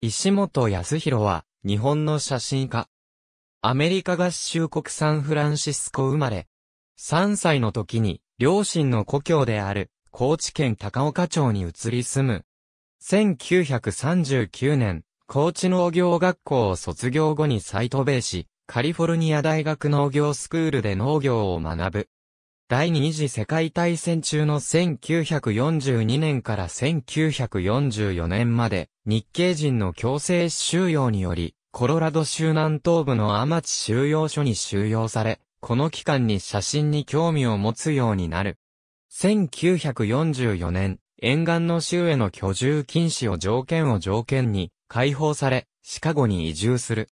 石本康弘は、日本の写真家。アメリカ合衆国サンフランシスコ生まれ。3歳の時に、両親の故郷である、高知県高岡町に移り住む。1939年、高知農業学校を卒業後にサイトベし、カリフォルニア大学農業スクールで農業を学ぶ。第二次世界大戦中の1942年から1944年まで、日系人の強制収容により、コロラド州南東部のアマチ収容所に収容され、この期間に写真に興味を持つようになる。1944年、沿岸の州への居住禁止を条件を条件に解放され、シカゴに移住する。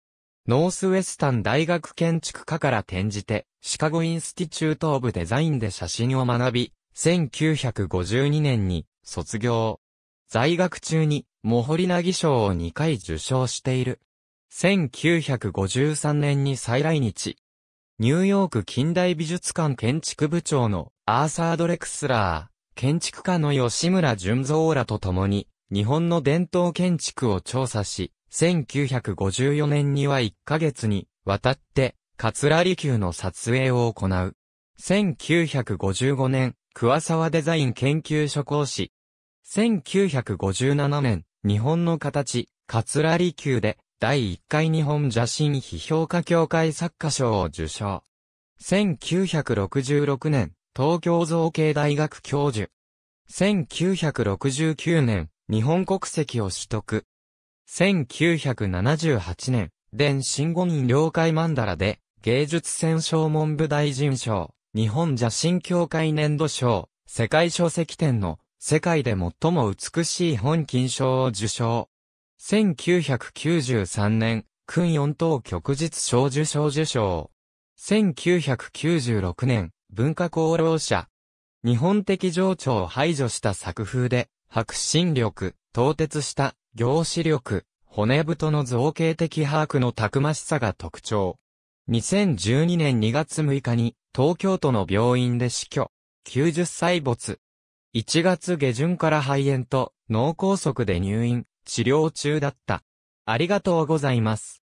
ノースウェスタン大学建築科から転じて、シカゴインスティチュート・オブ・デザインで写真を学び、1952年に卒業。在学中に、モホリナギ賞を2回受賞している。1953年に再来日。ニューヨーク近代美術館建築部長のアーサー・ドレクスラー、建築家の吉村純三らと共に、日本の伝統建築を調査し、1954年には1ヶ月に渡って、桂離宮の撮影を行う。1955年、桑沢デザイン研究所講師。1957年、日本の形、桂離宮で、第1回日本写真批評家協会作家賞を受賞。1966年、東京造形大学教授。1969年、日本国籍を取得。1978年、伝真言院領会曼荼羅で、芸術戦勝文部大臣賞、日本写真協会年度賞、世界書籍展の、世界で最も美しい本金賞を受賞。1993年、訓四等旭日賞受賞受賞。1996年、文化功労者。日本的情緒を排除した作風で、白心力、凍結した凝視力、骨太の造形的把握のたくましさが特徴。2012年2月6日に東京都の病院で死去。90歳没。1月下旬から肺炎と脳梗塞で入院、治療中だった。ありがとうございます。